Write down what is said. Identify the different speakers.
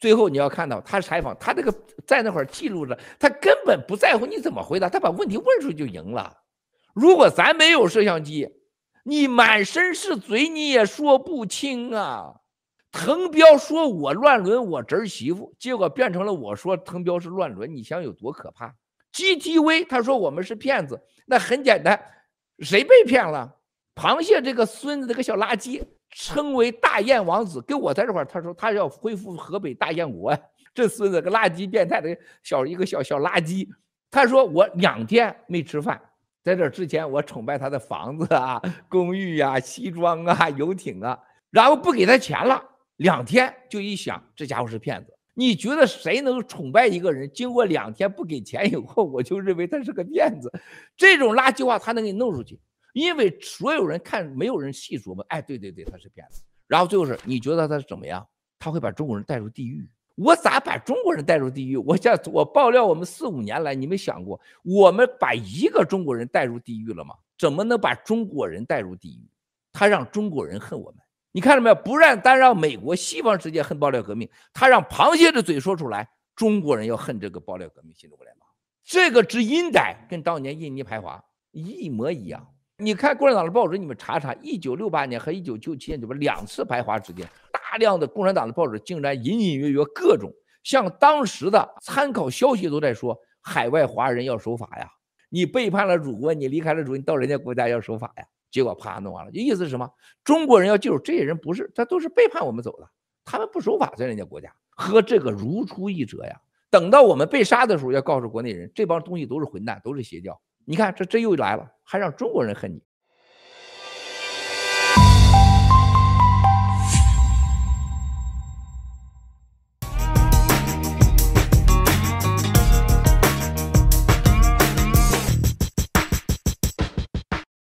Speaker 1: 最后你要看到他采访，他这个在那会儿记录着，他根本不在乎你怎么回答，他把问题问出去就赢了。如果咱没有摄像机，你满身是嘴你也说不清啊。滕彪说我乱伦，我侄儿媳妇，结果变成了我说滕彪是乱伦，你想有多可怕？GTV 他说我们是骗子，那很简单，谁被骗了？螃蟹这个孙子，这个小垃圾。称为大燕王子，跟我在这块儿，他说他要恢复河北大燕国，这孙子个垃圾变态的小一个小小垃圾，他说我两天没吃饭，在这之前我崇拜他的房子啊、公寓啊、西装啊、游艇啊，然后不给他钱了，两天就一想，这家伙是骗子。你觉得谁能崇拜一个人？经过两天不给钱以后，我就认为他是个骗子。这种垃圾话他能给你弄出去？因为所有人看，没有人细琢磨。哎，对对对，他是骗子。然后最后是，你觉得他是怎么样？他会把中国人带入地狱。我咋把中国人带入地狱？我讲，我爆料，我们四五年来，你没想过我们把一个中国人带入地狱了吗？怎么能把中国人带入地狱？他让中国人恨我们。你看到没有？不让单让美国西方世界恨爆料革命，他让螃蟹的嘴说出来，中国人要恨这个爆料革命，新中国联邦。这个治印歹跟当年印尼排华一模一样。你看共产党的报纸，你们查查，一九六八年和一九九七年，怎么两次排华事件，大量的共产党的报纸竟然隐隐约约各种，像当时的参考消息都在说，海外华人要守法呀，你背叛了祖国，你离开了祖国，你到人家国家要守法呀，结果啪弄完了。意思是什么？中国人要记住，这些人不是，他都是背叛我们走的，他们不守法在人家国家，和这个如出一辙呀。等到我们被杀的时候，要告诉国内人，这帮东西都是混蛋，都是邪教。你看，这这又来了，还让中国人恨你。